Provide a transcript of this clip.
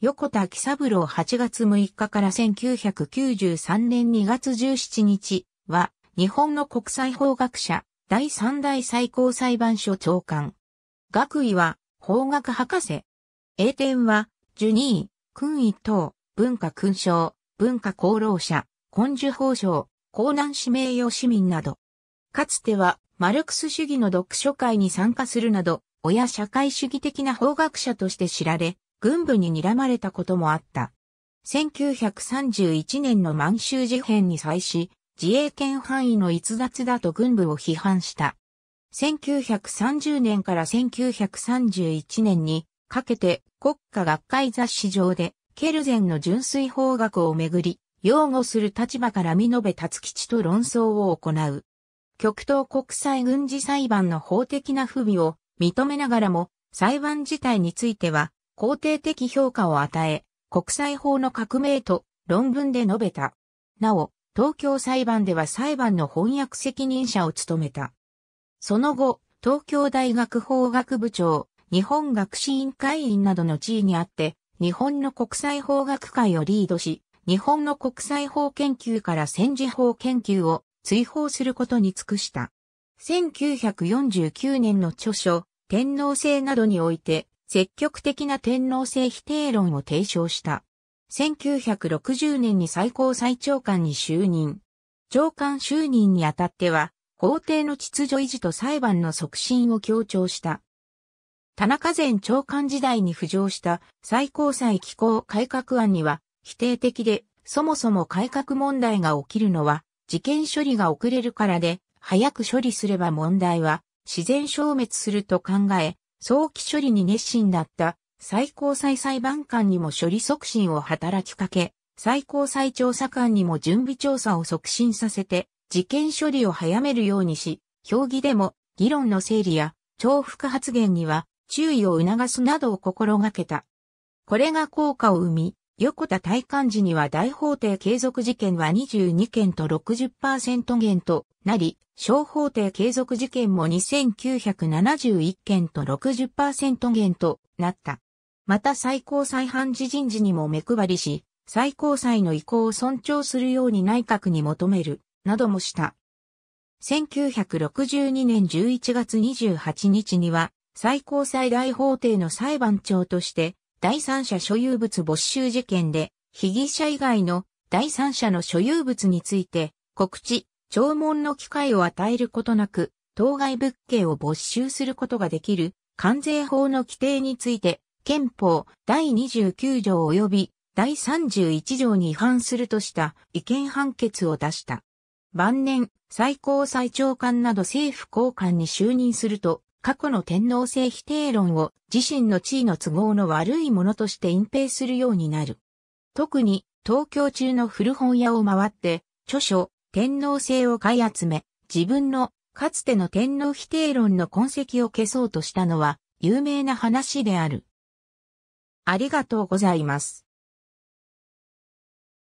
横田喜三郎8月6日から1993年2月17日は、日本の国際法学者、第3代最高裁判所長官。学位は、法学博士。英典は、ジュニー、君位等、文化勲章、文化功労者、根樹法賞、江南市名誉市民など。かつては、マルクス主義の読書会に参加するなど、親社会主義的な法学者として知られ、軍部に睨まれたこともあった。1931年の満州事変に際し、自衛権範囲の逸脱だと軍部を批判した。1930年から1931年にかけて国家学会雑誌上でケルゼンの純粋法学をめぐり、擁護する立場から見延べ達吉と論争を行う。極東国際軍事裁判の法的な不備を認めながらも、裁判自体については肯定的評価を与え、国際法の革命と論文で述べた。なお、東京裁判では裁判の翻訳責任者を務めた。その後、東京大学法学部長、日本学士委員会員などの地位にあって、日本の国際法学会をリードし、日本の国際法研究から戦時法研究を追放することに尽くした。1949年の著書、天皇制などにおいて、積極的な天皇制否定論を提唱した。1960年に最高裁長官に就任。長官就任にあたっては、皇帝の秩序維持と裁判の促進を強調した。田中前長官時代に浮上した最高裁機構改革案には否定的で、そもそも改革問題が起きるのは事件処理が遅れるからで、早く処理すれば問題は自然消滅すると考え、早期処理に熱心だった最高裁裁判官にも処理促進を働きかけ、最高裁調査官にも準備調査を促進させて、事件処理を早めるようにし、評議でも議論の整理や重複発言には注意を促すなどを心がけた。これが効果を生み、横田大官時には大法廷継続事件は22件と60%減となり、小法廷継続事件も2971件と60%減となった。また最高裁判事人事にも目配りし、最高裁の意向を尊重するように内閣に求める、などもした。1962年11月28日には、最高裁大法廷の裁判長として、第三者所有物没収事件で、被疑者以外の第三者の所有物について、告知、弔問の機会を与えることなく、当該物件を没収することができる、関税法の規定について、憲法第29条及び第31条に違反するとした違憲判決を出した。晩年、最高裁長官など政府高官に就任すると、過去の天皇制否定論を自身の地位の都合の悪いものとして隠蔽するようになる。特に東京中の古本屋を回って著書、天皇制を買い集め、自分のかつての天皇否定論の痕跡を消そうとしたのは有名な話である。ありがとうございます。